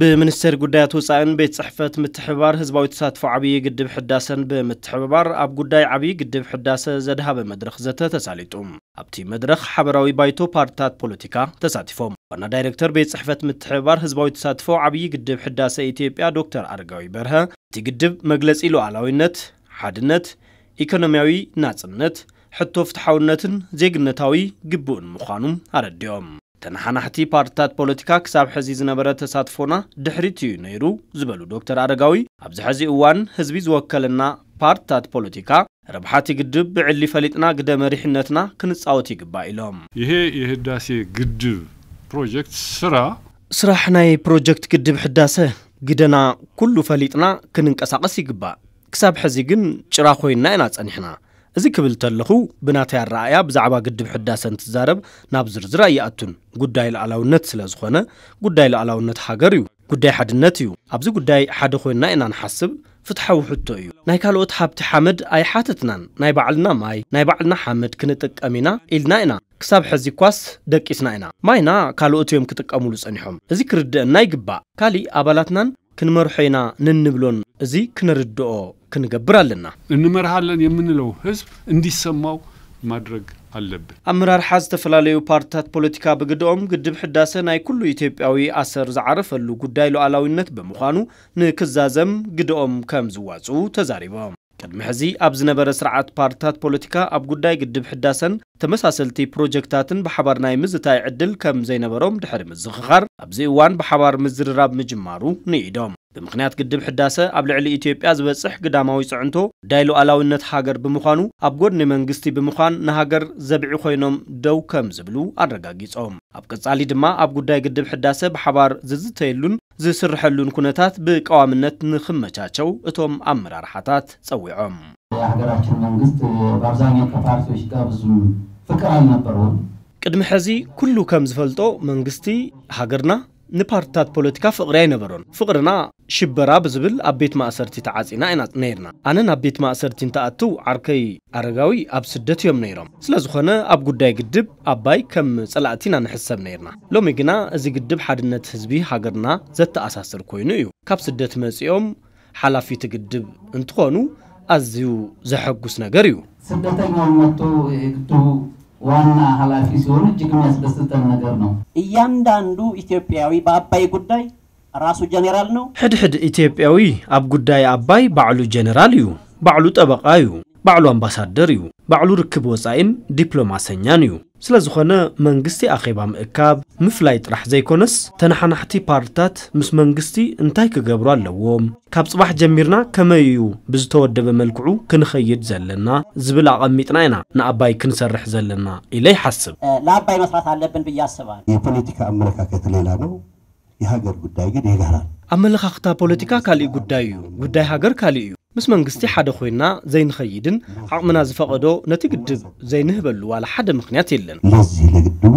ብሚኒስቴር ጉዳያት ወፃእን ቤት ፅሕፈት ምትሕብባር ህዝባዊ ተሳትፎ ዓብዪ ግድብ ሕዳሰን ብምትሕብባር ኣብ ጉዳይ ዓብዪ ግድብ ሕዳሰ ዘድሃበ መድረኽ ዘተ ተሳሊጡ ኣብቲ መድረኽ ሓበራዊ ባይቶ ፓርትታት ፖለቲካ ተሳቲፎም ዋና ዳይረክተር ቤት ፅሕፈት ምትሕብባር ህዝባዊ ተሳትፎ ዓብዪ ግድብ ሕዳሰ ኢትዮጵያ ዶክተር ኣረጋዊ በርሀ እቲ ግድብ መግለፂ ሉዓላዊነት፣ ሓድነት፣ ኢኮኖምያዊ ናፅነት፣ ሕቶ ፍትሓውነትን ዜግነታዊ ግቡእን ምዃኑ ኣረዲኦም ተናሓናሕቲ ፓርትታት ፖለቲካ ክሳብ ሕዚ ዝነበረ ተሳትፎና ድሕሪት እዩ ነይሩ ዝበሉ ዶክተር ኣረጋዊ ኣብዚ ሕዚ እዋን ህዝቢ ዝወከለና ፓርትታት ፖለቲካ ረብሓቲ ግድብ ብዕሊ ፈሊጥና ግደ መሪሕነትና ክንፃወት ይግባእ ኢሎም ይሄ የህዳሴ ግድብ ፕሮጀክት ስራ ስራሕ ናይ ፕሮጀክት ግድብ ሕዳሰ ግደና ኩሉ ፈሊጥና ክንንቀሳቐስ ይግባእ ክሳብ ሕዚ ግን ጭራ ኮይንና ኢና ጸኒሕና እዚ ክብል እንተለኹ ብናታይ ኣረኣያ ብዛዕባ ግድብ ሕዳሰ እንትዛረብ ናብ ዝርዝር ኣይኣቱን ጉዳይ ላዕላውነት ስለ ዝኾነ ጉዳይ ላዕላውነት ሃገር እዩ ጉዳይ ሓድነት እዩ ኣብዚ ጉዳይ ሓደ ኮይንና ኢና ንሓስብ ፍትሓዊ ሕቶ እዩ ናይ ካልኦት ሃብቲ ሓመድ ኣይሓተትናን ናይ ባዕልና ማይ ናይ ባዕልና ሓመድ ክንጥቀም ኢና ኢልና ኢና ክሳብ ሕዚ ኳስ ደቂስና ኢና ማይና ካልኦት እዮም ክጥቀምሉ ጸኒሖም እዚ ክርድአና ይግባእ ካሊእ ኣባላትናን ክንመርሖ ኢና ንንብሎን እዚ ክንርድኦ ክንገብር ኣለና። እንመርሃለን የምንለው ህዝብ እንዲሰማው ማድረግ ኣለብን። ኣመራርሓ ዝተፈላለዩ ፓርቲታት ፖለቲካ ብግድኦም ግድብ ሕዳሰ ናይ ኩሉ ኢትዮጵያዊ ኣሰር ዝዓረፈሉ ጉዳይ ሉዓላዊነት ብምዃኑ ንክዛዘም ግድኦም ከም ዝዋፅኡ ተዛሪቦም ቅድሚ ሕዚ ኣብ ዝነበረ ስርዓት ፓርትታት ፖለቲካ ኣብ ጉዳይ ግድብ ሕዳሰን ተመሳሰልቲ ፕሮጀክትታትን ብሓባር ናይ ምዝታይ ዕድል ከም ዘይነበሮም ድሕሪ ምዝኽኻር ኣብዚ እዋን ብሓባር ምዝርራብ ምጅማሩ ንኢዶም ብምክንያት ግድብ ሕዳሰ ኣብ ልዕሊ ኢትዮጵያ ዝበፅሕ ግዳማዊ ፅዕንቶ ዳይ ሉኣላውነት ሃገር ብምዃኑ ኣብ ጎድኒ መንግስቲ ብምዃን ንሃገር ዘብዒ ኮይኖም ደው ከም ዝብሉ ኣረጋጊፆም ኣብ ቀጻሊ ድማ ኣብ ጉዳይ ግድብ ሕዳሰ ብሓባር ዝዝተየሉን ዝስርሐሉን ኩነታት ብቀዋምነት ንክመቻቸው እቶም አመራር ሓታት ፀዊዖም የሀገራችን መንግስት በአብዛኛው ከፓርቲዎች ጋር ብዙ ፍቅር አልነበረውም። ቅድሚ ሕዚ ኩሉ ከም ዝፈልጦ መንግስቲ ሃገርና ንፓርቲታት ፖለቲካ ፍቕሪ ኣይነበሮን ፍቕርና ሽበራ ብዝብል ኣብ ቤት ማእሰርቲ ተዓፂና ኢና ነይርና ኣነ ናብ ቤት ማእሰርቲ እንተኣቱ ዓርከይ ኣረጋዊ ኣብ ስደት እዮም ነይሮም ስለዝኾነ ኣብ ጉዳይ ግድብ ኣባይ ከም ፀላእቲ ፀላእቲና ንሕሰብ ነይርና ሎሚ ግና እዚ ግድብ ሓድነት ህዝቢ ሃገርና ዘተኣሳስር ኮይኑ እዩ ካብ ስደት መፂኦም ሓላፊ ግድብ እንትኾኑ ኣዝዩ ዘሐጉስ ነገር እዩ ስደተኛ መጥቶ ግድቡ ዋና ኃላፊ ሲሆኑ እጅግ የሚያስደስተን ነገር ነው። እያንዳንዱ ኢትዮጵያዊ በአባይ ጉዳይ ራሱ ጀኔራል ነው። ሕድሕድ ኢትዮጵያዊ ኣብ ጉዳይ ኣባይ ባዕሉ ጀነራል እዩ፣ ባዕሉ ጠበቃ እዩ፣ ባዕሉ ኣምባሳደር እዩ፣ ባዕሉ ርክብ ወፃኢን ዲፕሎማሰኛን እዩ። ስለ ዝኾነ መንግስቲ ኣኼባ ምእካብ ምፍላይ ጥራሕ ዘይኮነስ ተናሓናሕቲ ፓርትታት ምስ መንግስቲ እንታይ ክገብሩ ኣለዎም ካብ ፅባሕ ጀሚርና ከመይ እዩ ብዝተወደበ መልክዑ ክንኸይድ ዘለና ዝብል ኣቐሚጥና ኢና ንኣባይ ክንሰርሕ ዘለና ኢለ ይሓስብ ንኣባይ መስራት ኣለብን ብዬ ኣስባል የፖለቲካ ኣመለካከት ሌላ ነው የሀገር ጉዳይ ግን የጋራ ኣመለኻኽታ ፖለቲካ ካሊእ ጉዳይ እዩ ጉዳይ ሃገር ካሊእ እዩ ምስ መንግስቲ ሓደ ኮይና ዘይንኸይድን ዓቕምና ዝፈቐዶ ነቲ ግድብ ዘይንህበሉ ዋላ ሓደ ምክንያት የለን ለዚ ንግድቡ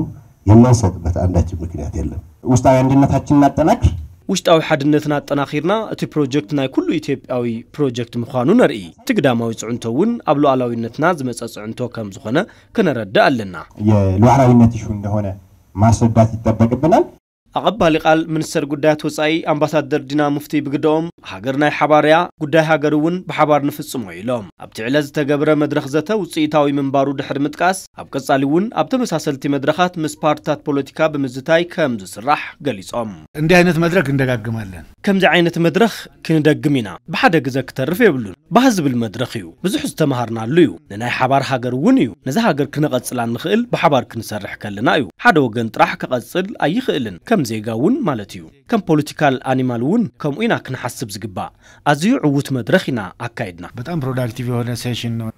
የማንሰጥበት አንዳችን ምክንያት የለን ውስጣዊ አንድነታችን እናጠናክር ውሽጣዊ ሓድነትን ኣጠናኺርና እቲ ፕሮጀክት ናይ ኩሉ ኢትዮጵያዊ ፕሮጀክት ምዃኑ ነርኢ እቲ ግዳማዊ ፅዕንቶ እውን ኣብ ሉዓላዊነትና ዝመፀ ፅዕንቶ ከም ዝኾነ ክነረድእ ኣለና የሉዕላዊነት ሹ እንደሆነ ማስረዳት ይጠበቅብናል أقبل قال منسر قدات وصاي أمباسادر دينا مفتي بقدوم هاجرنا حباريا قداي هاجرون بحبار نفس سمعي لهم أبتي علاز تقبر مدرخ زتا وصي تاوي من بارو دحر متكاس أبقى صاليون أبتي مساسلتي مدرخات مسبارتات بوليتيكا بمزتاي كم زسرح قليس أم اندي عينة مدرخ ندقاقم هلن كم زي عينة مدرخ كندقمينا بحدا قزاك ترفي بلون بحزب المدرخ يو بزحو استمهرنا ليو نناي حبار هاجرون يو نزا هاجر كنقصل عن نخيل بحبار كنسرح كلنا يو حدا وقن طراح كقصل أي خيلن كم كم زيجاون مالتيو كم بوليتيكال أنيمالون كم إنا كنحسب زجبا أزيو عوت مدرخنا اكايدنا بتأم برودكتيف هنا سيشن